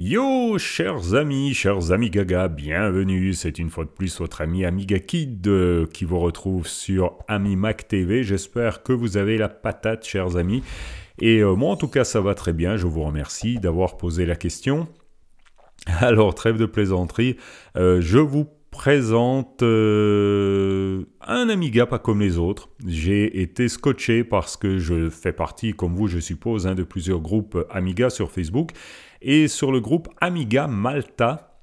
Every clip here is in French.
Yo, chers amis, chers amis Gaga, bienvenue. C'est une fois de plus votre ami Amiga Kid euh, qui vous retrouve sur AmiMac TV. J'espère que vous avez la patate, chers amis. Et euh, moi, en tout cas, ça va très bien. Je vous remercie d'avoir posé la question. Alors, trêve de plaisanterie, euh, je vous présente euh, un Amiga pas comme les autres. J'ai été scotché parce que je fais partie, comme vous je suppose, un hein, de plusieurs groupes Amiga sur Facebook. Et sur le groupe Amiga Malta,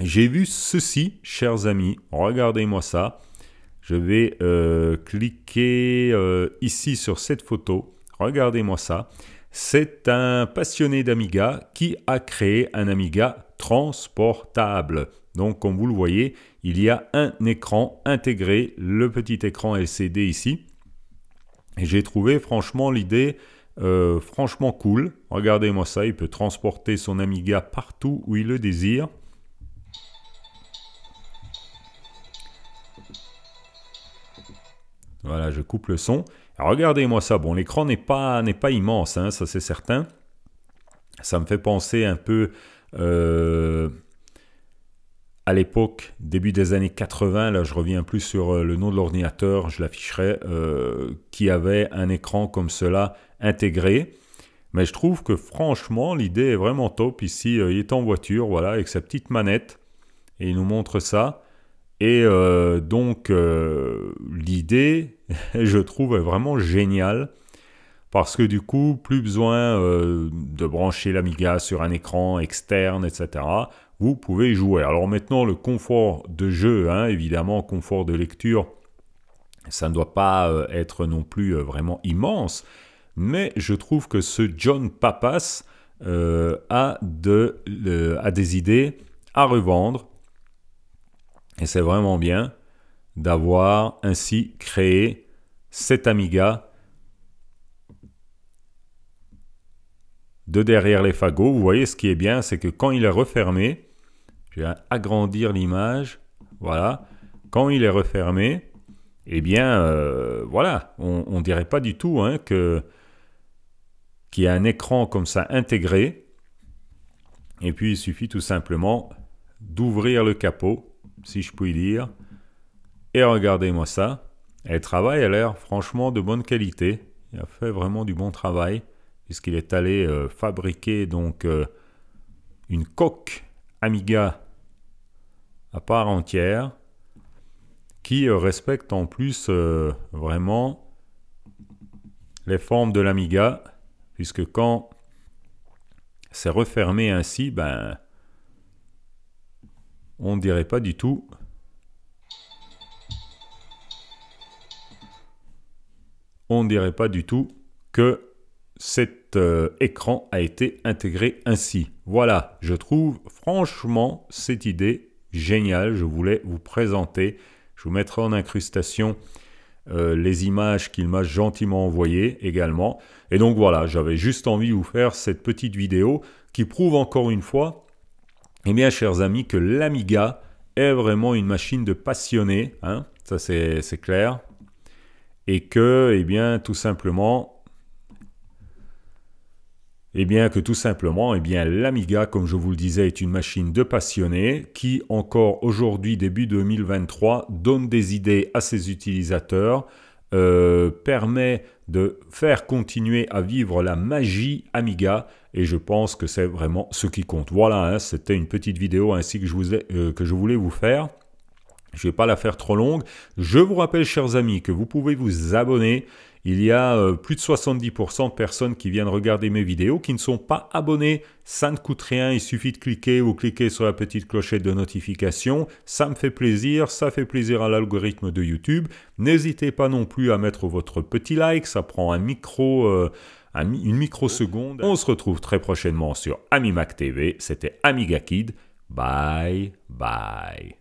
j'ai vu ceci, chers amis. Regardez-moi ça. Je vais euh, cliquer euh, ici sur cette photo. Regardez-moi ça. C'est un passionné d'Amiga qui a créé un Amiga transportable. Donc comme vous le voyez, il y a un écran intégré, le petit écran LCD ici. Et j'ai trouvé franchement l'idée euh, franchement cool. Regardez-moi ça, il peut transporter son Amiga partout où il le désire. Voilà, je coupe le son. Regardez-moi ça. Bon, l'écran n'est pas, pas immense, hein, ça c'est certain. Ça me fait penser un peu... Euh, à l'époque, début des années 80, là je reviens plus sur euh, le nom de l'ordinateur, je l'afficherai, euh, qui avait un écran comme cela intégré. Mais je trouve que franchement, l'idée est vraiment top ici. Euh, il est en voiture, voilà, avec sa petite manette, et il nous montre ça. Et donc, l'idée, je trouve, est vraiment géniale parce que du coup, plus besoin euh, de brancher l'Amiga sur un écran externe, etc. Vous pouvez jouer. Alors maintenant, le confort de jeu, hein, évidemment, confort de lecture, ça ne doit pas euh, être non plus euh, vraiment immense, mais je trouve que ce John Papas a, a des idées à revendre, et c'est vraiment bien d'avoir ainsi créé cet Amiga derrière les fagots. Vous voyez, ce qui est bien, c'est que quand il est refermé, je vais agrandir l'image, voilà, quand il est refermé, et eh bien, euh, voilà, on dirait pas du tout hein, que qu'il y a un écran comme ça intégré. Et puis, il suffit tout simplement d'ouvrir le capot, si je puis dire. Et regardez-moi ça. Elle travaille, elle a l'air franchement de bonne qualité. Elle a fait vraiment du bon travail puisqu'il est allé euh, fabriquer donc euh, une coque Amiga à part entière qui euh, respecte en plus vraiment les formes de l'Amiga, puisque quand c'est refermé ainsi, ben, on ne dirait pas du tout. On dirait pas du tout que cet euh, écran a été intégré ainsi. Voilà, je trouve franchement cette idée géniale. Je voulais vous présenter. Je vous mettrai en incrustation euh, les images qu'il m'a gentiment envoyées également. Et donc voilà, j'avais juste envie de vous faire cette petite vidéo qui prouve encore une fois, eh bien chers amis, que l'Amiga est vraiment une machine de passionnés. Hein ça c'est clair. Et que, eh bien, tout simplement, et eh bien que tout simplement, eh bien l'Amiga, comme je vous le disais, est une machine de passionnés qui, encore aujourd'hui, début 2023, donne des idées à ses utilisateurs, euh, permet de faire continuer à vivre la magie Amiga et je pense que c'est vraiment ce qui compte. Voilà, hein, c'était une petite vidéo ainsi que je, euh, que je voulais vous faire. Je ne vais pas la faire trop longue. Je vous rappelle, chers amis, que vous pouvez vous abonner. Il y a euh, plus de 70% de personnes qui viennent regarder mes vidéos qui ne sont pas abonnées. Ça ne coûte rien, il suffit de cliquer ou cliquer sur la petite clochette de notification. Ça me fait plaisir, ça fait plaisir à l'algorithme de YouTube. N'hésitez pas non plus à mettre votre petit like, ça prend un micro... Euh, une microseconde. On se retrouve très prochainement sur AmiMac TV. C'était Amiga Kid. Bye bye.